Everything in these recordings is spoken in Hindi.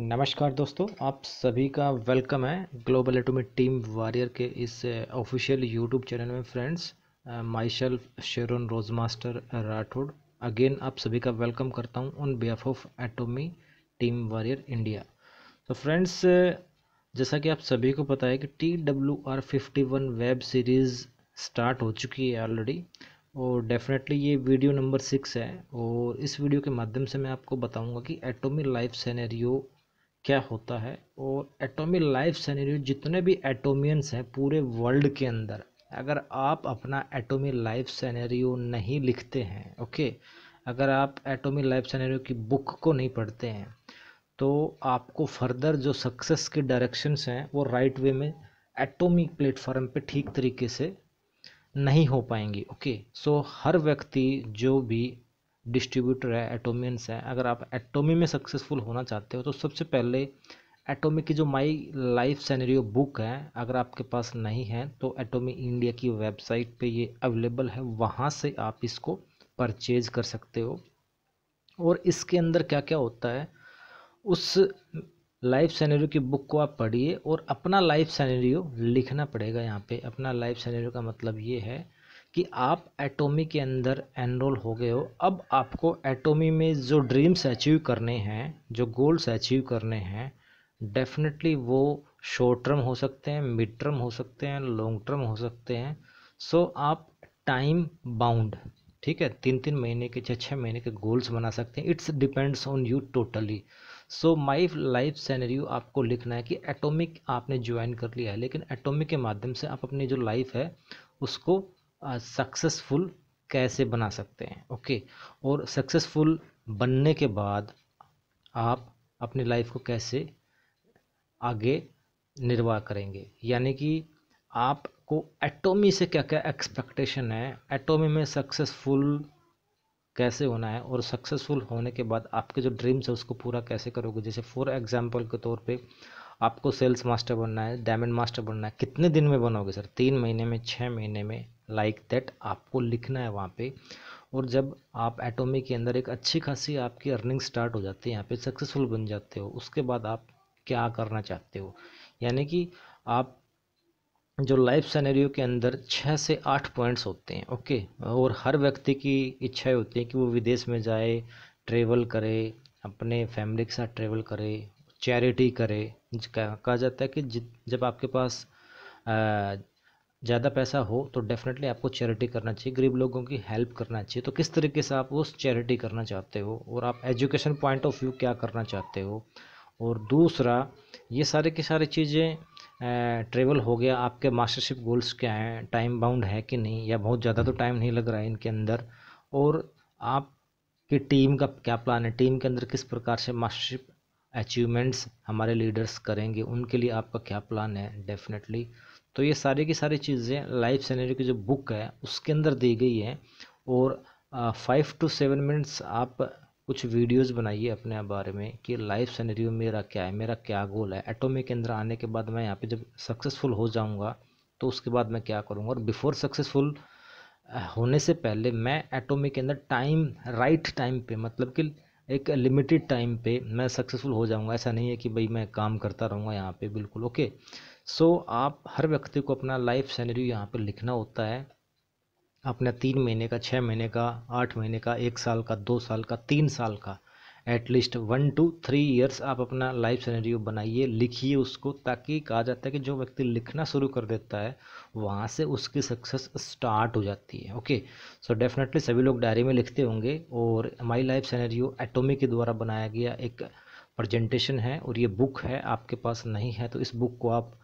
नमस्कार दोस्तों आप सभी का वेलकम है ग्लोबल एटोमिक टीम वॉरियर के इस ऑफिशियल यूट्यूब चैनल में friends myself Roj master Rathod again आप सभी का वेलकम करता हूं on behalf of Atomy team warrior India तो फ्रेंड्स जैसा कि आप सभी को पता है कि T W R fifty one web series start हो चुकी है ऑलरेडी और डेफिनेटली ये वीडियो नंबर सिक्स है और इस वीडियो के माध्यम से मैं आपको बताऊंगा कि एटोमी लाइफ सेनेरियो क्या होता है और एटोमिक लाइफ सैनरी जितने भी एटोमियंस हैं पूरे वर्ल्ड के अंदर अगर आप अपना एटोमी लाइफ सैनरियो नहीं लिखते हैं ओके अगर आप एटॉमी लाइफ सैनरियो की बुक को नहीं पढ़ते हैं तो आपको फर्दर जो सक्सेस के डायरेक्शंस हैं वो राइट वे में एटॉमिक प्लेटफॉर्म पे ठीक तरीके से नहीं हो पाएंगी ओके सो हर व्यक्ति जो भी डिस्ट्रीब्यूटर है एटोमियंस है अगर आप एटोमी में सक्सेसफुल होना चाहते हो तो सबसे पहले एटोमी की जो माई लाइफ सैनरियो बुक है अगर आपके पास नहीं है तो एटोमी इंडिया की वेबसाइट पे ये अवेलेबल है वहाँ से आप इसको परचेज कर सकते हो और इसके अंदर क्या क्या होता है उस लाइफ सैनरियो की बुक को आप पढ़िए और अपना लाइफ सैनरियो लिखना पड़ेगा यहाँ पे अपना लाइफ सैनरियो का मतलब ये है कि आप एटोमी के अंदर एनरोल हो गए हो अब आपको एटोमी में जो ड्रीम्स अचीव करने हैं जो गोल्स अचीव करने हैं डेफिनेटली वो शॉर्ट टर्म हो सकते हैं मिड टर्म हो सकते हैं लॉन्ग टर्म हो सकते हैं सो so, आप टाइम बाउंड ठीक है तीन तीन महीने के छः छः महीने के गोल्स बना सकते हैं it's depends on you totally so my life scenario आपको लिखना है कि एटॉमिक आपने ज्वाइन कर लिया है लेकिन एटॉमिक के माध्यम से आप अपनी जो लाइफ है उसको सक्सेसफुल कैसे बना सकते हैं ओके और सक्सेसफुल बनने के बाद आप अपनी लाइफ को कैसे आगे निर्वाह करेंगे यानी कि आपको एटोमी से क्या क्या एक्सपेक्टेशन है एटोमी में सक्सेसफुल कैसे होना है और सक्सेसफुल होने के बाद आपके जो ड्रीम्स है उसको पूरा कैसे करोगे जैसे फॉर एग्जांपल के तौर पे आपको सेल्स मास्टर बनना है डायमंड मास्टर बनना है कितने दिन में बनोगे सर तीन महीने में छः महीने में लाइक like दैट आपको लिखना है वहाँ पे और जब आप एटोमी के अंदर एक अच्छी खासी आपकी अर्निंग स्टार्ट हो जाती है यहाँ पे सक्सेसफुल बन जाते हो उसके बाद आप क्या करना चाहते हो यानी कि आप जो लाइफ सैनरियो के अंदर छः से आठ पॉइंट्स होते हैं ओके और हर व्यक्ति की इच्छाएँ होती हैं कि वो विदेश में जाए ट्रेवल करे अपने फैमिली के साथ ट्रेवल करे चैरिटी करे कहा जाता है कि जब आपके पास ज़्यादा पैसा हो तो डेफिनेटली आपको चैरिटी करना चाहिए गरीब लोगों की हेल्प करना चाहिए तो किस तरीके से आप उस चैरिटी करना चाहते हो और आप एजुकेशन पॉइंट ऑफ व्यू क्या करना चाहते हो और दूसरा ये सारे की सारी चीज़ें ट्रेवल हो गया आपके मास्टरशिप गोल्स क्या हैं टाइम बाउंड है कि नहीं या बहुत ज़्यादा तो टाइम नहीं लग रहा है इनके अंदर और आपकी टीम का क्या प्लान है टीम के अंदर किस प्रकार से मास्टरशिप अचीवमेंट्स हमारे लीडर्स करेंगे उनके लिए आपका क्या प्लान है डेफिनेटली तो ये सारे की सारी चीज़ें लाइफ सैनरी की जो बुक है उसके अंदर दी गई है और फाइव टू सेवन मिनट्स आप कुछ वीडियोस बनाइए अपने बारे में कि लाइफ सैनरी मेरा क्या है मेरा क्या गोल है एटोमी के अंदर आने के बाद मैं यहाँ पे जब सक्सेसफुल हो जाऊँगा तो उसके बाद मैं क्या करूँगा और बिफोर सक्सेसफुल होने से पहले मैं एटोमी के अंदर टाइम राइट टाइम पर मतलब कि एक लिमिटेड टाइम पे मैं सक्सेसफुल हो जाऊंगा ऐसा नहीं है कि भाई मैं काम करता रहूँगा यहाँ पे बिल्कुल ओके सो so, आप हर व्यक्ति को अपना लाइफ सैनरी यहाँ पे लिखना होता है अपना तीन महीने का छः महीने का आठ महीने का एक साल का दो साल का तीन साल का at least one two three years आप अपना लाइफ सिनेरियो बनाइए लिखिए उसको ताकि कहा जाता है कि जो व्यक्ति लिखना शुरू कर देता है वहाँ से उसकी सक्सेस स्टार्ट हो जाती है ओके सो डेफिनेटली सभी लोग डायरी में लिखते होंगे और माई लाइफ सिनेरियो एटोमी के द्वारा बनाया गया एक प्रजेंटेशन है और ये बुक है आपके पास नहीं है तो इस बुक को आप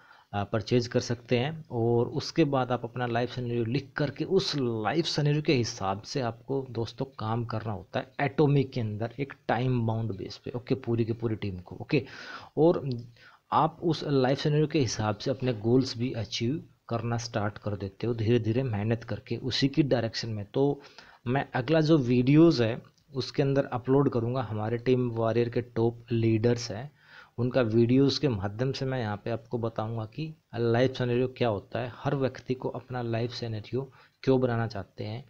परचेज कर सकते हैं और उसके बाद आप अपना लाइफ सनेरियो लिख करके उस लाइफ सनेरियो के हिसाब से आपको दोस्तों काम करना होता है एटॉमिक के अंदर एक टाइम बाउंड बेस पे ओके पूरी की पूरी टीम को ओके और आप उस लाइफ सनेरियो के हिसाब से अपने गोल्स भी अचीव करना स्टार्ट कर देते हो धीरे धीरे मेहनत करके उसी की डायरेक्शन में तो मैं अगला जो वीडियोज़ है उसके अंदर अपलोड करूँगा हमारे टीम वॉरियर के टॉप लीडर्स हैं उनका वीडियोस के माध्यम से मैं यहाँ पे आपको बताऊंगा कि लाइफ सेनेरियो क्या होता है हर व्यक्ति को अपना लाइफ सिनेरियो क्यों बनाना चाहते हैं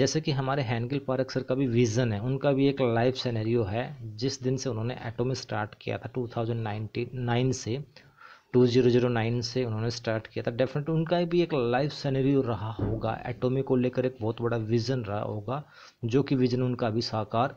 जैसे कि हमारे हैंगिल पारक सर का भी विज़न है उनका भी एक लाइफ सेनेरियो है जिस दिन से उन्होंने एटोमी स्टार्ट किया था टू से 2009 से उन्होंने स्टार्ट किया था डेफिनेट उनका भी एक लाइफ सनेरियो रहा होगा एटोमी को लेकर एक बहुत बड़ा विज़न रहा होगा जो कि विज़न उनका अभी साकार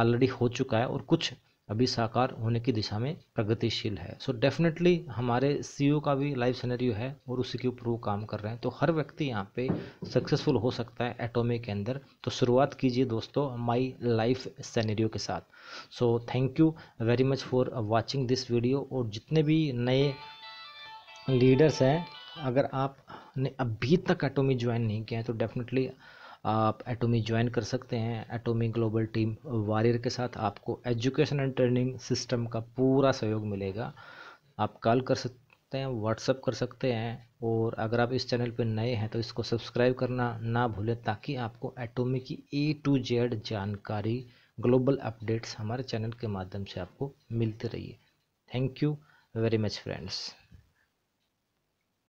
ऑलरेडी हो चुका है और कुछ अभी साकार होने की दिशा में प्रगतिशील है सो so डेफिनेटली हमारे सी e का भी लाइफ सिनेरियो है और उसी के ऊपर वो काम कर रहे हैं तो हर व्यक्ति यहाँ पे सक्सेसफुल हो सकता है एटोमी के अंदर तो शुरुआत कीजिए दोस्तों माई लाइफ सिनेरियो के साथ so thank you very much for watching this video और जितने भी नए लीडर्स हैं अगर आपने अभी तक एटोमी ज्वाइन नहीं किया है तो डेफिनेटली आप एटोमी ज्वाइन कर सकते हैं एटोमी ग्लोबल टीम वारियर के साथ आपको एजुकेशन एंड ट्रेनिंग सिस्टम का पूरा सहयोग मिलेगा आप कॉल कर सकते हैं व्हाट्सअप कर सकते हैं और अगर आप इस चैनल पर नए हैं तो इसको सब्सक्राइब करना ना भूलें ताकि आपको एटोमी की ए टू जेड जानकारी ग्लोबल अपडेट्स हमारे चैनल के माध्यम से आपको मिलते रहिए thank you very much friends